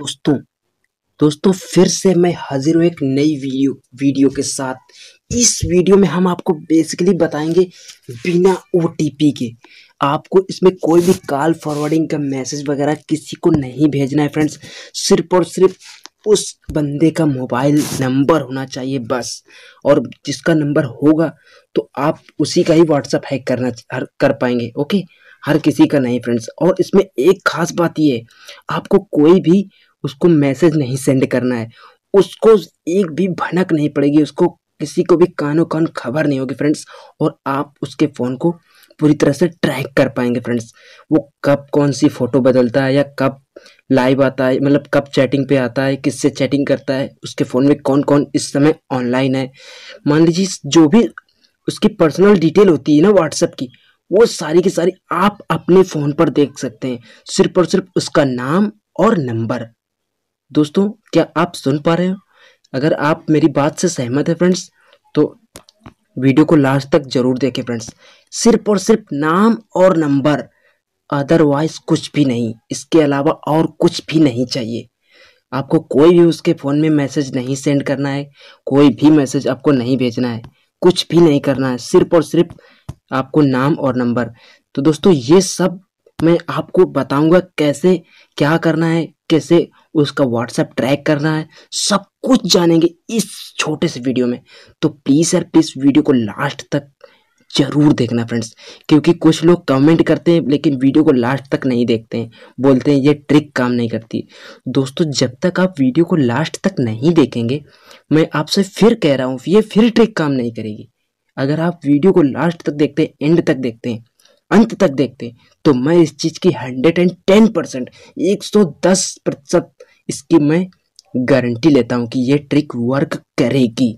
दोस्तों दोस्तों फिर से मैं हाजिर हूँ एक नई वीडियो वीडियो के साथ इस वीडियो में हम आपको बेसिकली बताएंगे बिना ओ के आपको इसमें कोई भी कॉल फॉरवर्डिंग का मैसेज वगैरह किसी को नहीं भेजना है फ्रेंड्स सिर्फ और सिर्फ उस बंदे का मोबाइल नंबर होना चाहिए बस और जिसका नंबर होगा तो आप उसी का ही व्हाट्सअप हैक करना हर कर पाएंगे ओके हर किसी का नहीं फ्रेंड्स और इसमें एक खास बात ये है आपको कोई भी उसको मैसेज नहीं सेंड करना है उसको एक भी भनक नहीं पड़ेगी उसको किसी को भी कानों कान खबर नहीं होगी फ्रेंड्स और आप उसके फ़ोन को पूरी तरह से ट्रैक कर पाएंगे फ्रेंड्स वो कब कौन सी फ़ोटो बदलता है या कब लाइव आता है मतलब कब चैटिंग पे आता है किससे चैटिंग करता है उसके फ़ोन में कौन कौन इस समय ऑनलाइन है मान लीजिए जो भी उसकी पर्सनल डिटेल होती है ना व्हाट्सएप की वो सारी की सारी आप अपने फ़ोन पर देख सकते हैं सिर्फ और सिर्फ उसका नाम और नंबर दोस्तों क्या आप सुन पा रहे हो अगर आप मेरी बात से सहमत है फ्रेंड्स तो वीडियो को लास्ट तक जरूर देखें फ्रेंड्स सिर्फ और सिर्फ नाम और नंबर अदरवाइज कुछ भी नहीं इसके अलावा और कुछ भी नहीं चाहिए आपको कोई भी उसके फ़ोन में मैसेज नहीं सेंड करना है कोई भी मैसेज आपको नहीं भेजना है कुछ भी नहीं करना है सिर्फ और सिर्फ आपको नाम और नंबर तो दोस्तों ये सब मैं आपको बताऊंगा कैसे क्या करना है कैसे उसका व्हाट्सएप ट्रैक करना है सब कुछ जानेंगे इस छोटे से वीडियो में तो प्लीज़ सर प्लीज़ वीडियो को लास्ट तक जरूर देखना फ्रेंड्स क्योंकि कुछ लोग कमेंट करते हैं लेकिन वीडियो को लास्ट तक नहीं देखते हैं बोलते हैं ये ट्रिक काम नहीं करती दोस्तों जब तक आप वीडियो को लास्ट तक नहीं देखेंगे मैं आपसे फिर कह रहा हूँ ये फिर ट्रिक काम नहीं करेगी अगर आप वीडियो को लास्ट तक देखते हैं एंड तक देखते हैं अंत तक देखते तो मैं इस चीज़ की हंड्रेड एंड टेन परसेंट एक सौ दस प्रतिशत इसकी मैं गारंटी लेता हूँ कि ये ट्रिक वर्क करेगी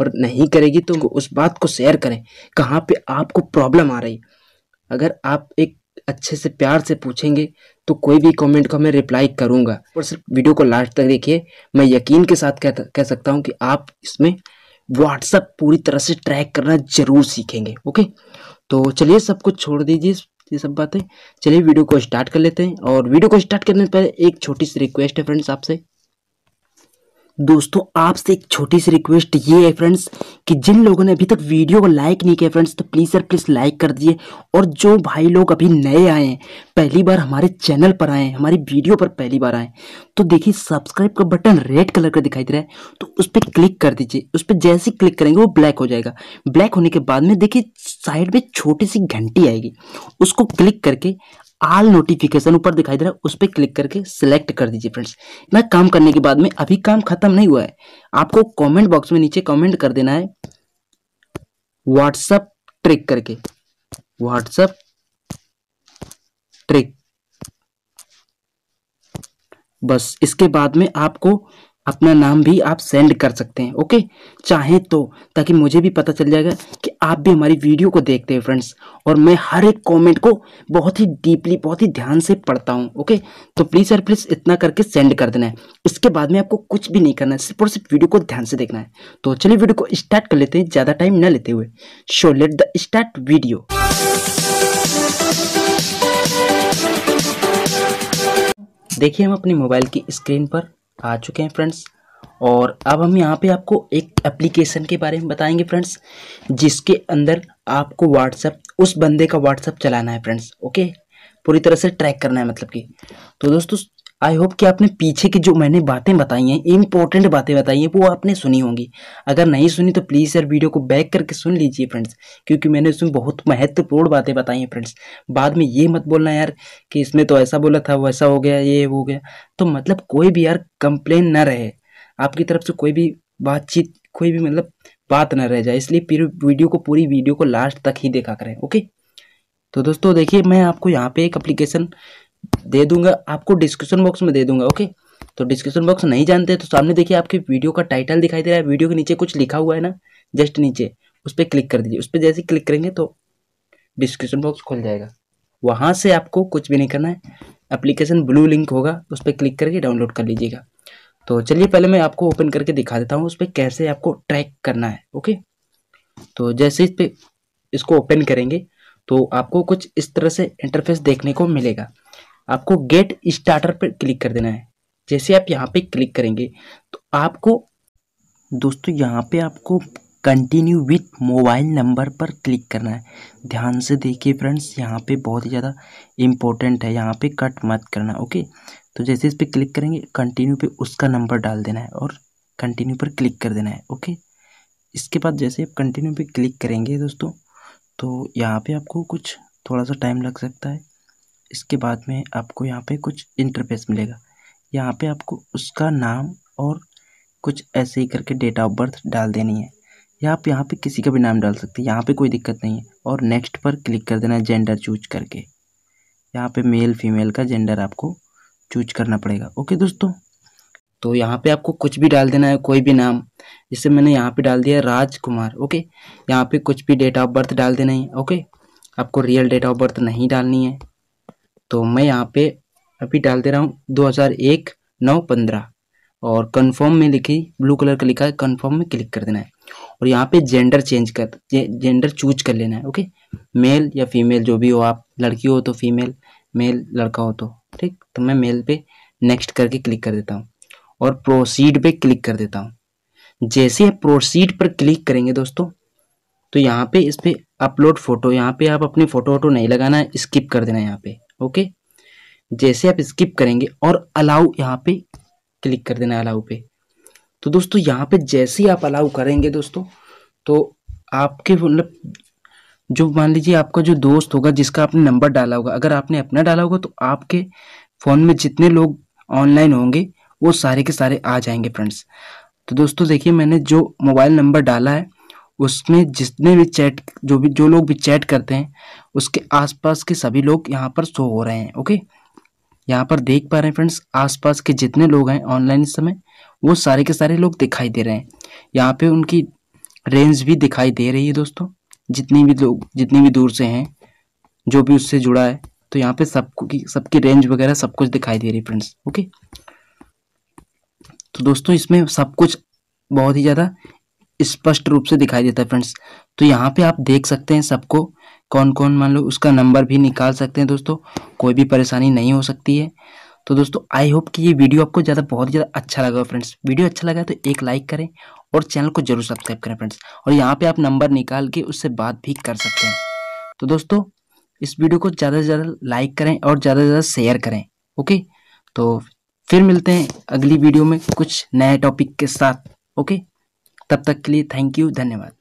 और नहीं करेगी तो उस बात को शेयर करें कहाँ पे आपको प्रॉब्लम आ रही अगर आप एक अच्छे से प्यार से पूछेंगे तो कोई भी कमेंट को मैं रिप्लाई करूंगा और सिर्फ वीडियो को लास्ट तक देखिए मैं यकीन के साथ कह, कह सकता हूँ कि आप इसमें व्हाट्सअप पूरी तरह से ट्रैक करना ज़रूर सीखेंगे ओके तो चलिए सब कुछ छोड़ दीजिए ये सब बातें चलिए वीडियो को स्टार्ट कर लेते हैं और वीडियो को स्टार्ट करने से पहले एक छोटी सी रिक्वेस्ट है फ्रेंड्स आपसे दोस्तों आपसे एक छोटी सी रिक्वेस्ट ये है फ्रेंड्स कि जिन लोगों ने अभी तक वीडियो को लाइक नहीं किया फ्रेंड्स तो प्लीज़ सर प्लीज़ लाइक कर दिए और जो भाई लोग अभी नए आए हैं पहली बार हमारे चैनल पर आए हैं हमारी वीडियो पर पहली बार आए तो देखिए सब्सक्राइब का बटन रेड कलर का दिखाई दे रहा है तो उस पर क्लिक कर दीजिए उस पर जैसे क्लिक करेंगे वो ब्लैक हो जाएगा ब्लैक होने के बाद में देखिए साइड में छोटी सी घंटी आएगी उसको क्लिक करके आल नोटिफिकेशन ऊपर दिखाई दे रहा है उस पर क्लिक करके सिलेक्ट कर दीजिए फ्रेंड्स इतना काम करने के बाद में अभी काम खत्म नहीं हुआ है आपको कमेंट बॉक्स में नीचे कमेंट कर देना है व्हाट्सअप ट्रिक करके व्हाट्सअप ट्रिक बस इसके बाद में आपको अपना नाम भी आप सेंड कर सकते हैं ओके चाहे तो ताकि मुझे भी पता चल जाएगा कि आप भी हमारी वीडियो को देखते हैं फ्रेंड्स और मैं हर एक कमेंट को बहुत ही डीपली बहुत ही ध्यान से पढ़ता हूँ ओके तो प्लीज़ सर प्लीज़ इतना करके सेंड कर देना है इसके बाद में आपको कुछ भी नहीं करना है सिर्फ और सिर्फ वीडियो को ध्यान से देखना है तो चलिए वीडियो को स्टार्ट कर लेते हैं ज़्यादा टाइम ना लेते हुए so let the start video देखिए हम अपने मोबाइल की स्क्रीन पर आ चुके हैं फ्रेंड्स और अब हम यहाँ पे आपको एक एप्लीकेशन के बारे में बताएंगे फ्रेंड्स जिसके अंदर आपको व्हाट्सएप उस बंदे का व्हाट्सएप चलाना है फ्रेंड्स ओके पूरी तरह से ट्रैक करना है मतलब कि तो दोस्तों आई होप कि आपने पीछे की जो मैंने बातें बताई हैं इंपॉर्टेंट बातें बताई हैं वो आपने सुनी होंगी अगर नहीं सुनी तो प्लीज़ यार वीडियो को बैक करके सुन लीजिए फ्रेंड्स क्योंकि मैंने उसमें बहुत महत्वपूर्ण बातें बताई हैं फ्रेंड्स बाद में ये मत बोलना यार कि इसमें तो ऐसा बोला था वैसा हो गया ये हो गया तो मतलब कोई भी यार कंप्लेन ना रहे आपकी तरफ से कोई भी बातचीत कोई भी मतलब बात ना रह जाए इसलिए फिर वीडियो को पूरी वीडियो को लास्ट तक ही देखा करें ओके तो दोस्तों देखिए मैं आपको यहाँ पे एक अप्लीकेशन दे दूंगा आपको डिस्क्रिप्शन बॉक्स में दे दूंगा ओके तो डिस्क्रिप्शन बॉक्स नहीं जानते तो सामने देखिए आपके वीडियो का टाइटल दिखाई दे रहा है वीडियो के नीचे कुछ लिखा हुआ है ना जस्ट नीचे उस पर क्लिक कर दीजिए उस पर जैसे क्लिक करेंगे तो डिस्क्रिप्शन बॉक्स खुल जाएगा वहाँ से आपको कुछ भी नहीं करना है एप्लीकेशन ब्लू लिंक होगा उस पर क्लिक करके डाउनलोड कर लीजिएगा तो चलिए पहले मैं आपको ओपन करके दिखा देता हूँ उस पर कैसे आपको ट्रैक करना है ओके तो जैसे इस पर इसको ओपन करेंगे तो आपको कुछ इस तरह से इंटरफेस देखने को मिलेगा आपको गेट स्टार्टर पर क्लिक कर देना है जैसे आप यहाँ पे क्लिक करेंगे तो आपको दोस्तों यहाँ पे आपको कंटिन्यू विथ मोबाइल नंबर पर क्लिक करना है ध्यान से देखिए फ्रेंड्स यहाँ पे बहुत ही ज़्यादा इम्पोर्टेंट है यहाँ पे कट मत करना ओके तो जैसे इस पर क्लिक करेंगे कंटिन्यू पे उसका नंबर डाल देना है और कंटिन्यू पर क्लिक कर देना है ओके इसके बाद जैसे आप कंटिन्यू पर क्लिक करेंगे दोस्तों तो यहाँ पर आपको कुछ थोड़ा सा टाइम लग सकता है इसके बाद में आपको यहाँ पे कुछ इंटरफेस मिलेगा यहाँ पे आपको उसका नाम और कुछ ऐसे ही करके डेट ऑफ बर्थ डाल देनी है या आप यहाँ पे किसी का भी नाम डाल सकते हैं यहाँ पे कोई दिक्कत नहीं है और नेक्स्ट पर क्लिक कर देना है जेंडर चूज करके यहाँ पे मेल फीमेल का जेंडर आपको चूज करना पड़ेगा ओके दोस्तों तो यहाँ पे आपको कुछ भी डाल देना है कोई भी नाम जैसे मैंने यहाँ पे डाल दिया राजकुमार ओके यहाँ पे कुछ भी डेट ऑफ बर्थ डाल देना है ओके आपको रियल डेट ऑफ बर्थ नहीं डालनी है तो मैं यहाँ पे अभी डाल दे रहा हूँ दो हज़ार एक नौ पंद्रह और कन्फर्म में लिखी ब्लू कलर का लिखा है कन्फर्म में क्लिक कर देना है और यहाँ पे जेंडर चेंज कर जे, जेंडर चूज कर लेना है ओके मेल या फीमेल जो भी हो आप लड़की हो तो फीमेल मेल लड़का हो तो ठीक तो मैं मेल पे नेक्स्ट करके क्लिक कर देता हूँ और प्रोसीड पे क्लिक कर देता हूँ जैसे प्रोसीड पर क्लिक करेंगे दोस्तों तो यहाँ पे इस पर अपलोड फोटो यहाँ पे आप अपनी फोटो वोटो नहीं लगाना है स्किप कर देना यहाँ पे ओके जैसे आप स्किप करेंगे और अलाउ यहाँ पे क्लिक कर देना अलाउ पे तो दोस्तों यहाँ पे जैसे ही आप अलाउ करेंगे दोस्तों तो आपके मतलब जो मान लीजिए आपका जो दोस्त होगा जिसका आपने नंबर डाला होगा अगर आपने अपना डाला होगा तो आपके फ़ोन में जितने लोग ऑनलाइन होंगे वो सारे के सारे आ जाएंगे फ्रेंड्स तो दोस्तों देखिए मैंने जो मोबाइल नंबर डाला है उसमें जितने भी चैट जो भी जो लोग भी चैट करते हैं उसके आसपास के सभी लोग यहाँ पर शो हो रहे हैं ओके यहाँ पर देख पा रहे हैं फ्रेंड्स आसपास के जितने लोग हैं ऑनलाइन इस समय वो सारे के सारे लोग दिखाई दे रहे हैं यहाँ पे उनकी रेंज भी दिखाई दे रही है दोस्तों जितनी भी लोग जितनी भी दूर से हैं जो भी उससे जुड़ा है तो यहाँ पे सबको की सबकी रेंज वगैरह सब कुछ दिखाई दे रही है फ्रेंड्स ओके तो दोस्तों इसमें सब कुछ बहुत ही ज़्यादा स्पष्ट रूप से दिखाई देता है फ्रेंड्स तो यहाँ पे आप देख सकते हैं सबको कौन कौन मान लो उसका नंबर भी निकाल सकते हैं दोस्तों कोई भी परेशानी नहीं हो सकती है तो दोस्तों आई होप कि ये वीडियो आपको ज़्यादा बहुत ज़्यादा अच्छा लगा फ्रेंड्स वीडियो अच्छा लगा तो एक लाइक करें और चैनल को जरूर सब्सक्राइब करें फ्रेंड्स और यहाँ पे आप नंबर निकाल के उससे बात भी कर सकते हैं तो दोस्तों इस वीडियो को ज़्यादा से ज़्यादा लाइक करें और ज़्यादा से ज़्यादा शेयर करें ओके तो फिर मिलते हैं अगली वीडियो में कुछ नए टॉपिक के साथ ओके तब तक के लिए थैंक यू धन्यवाद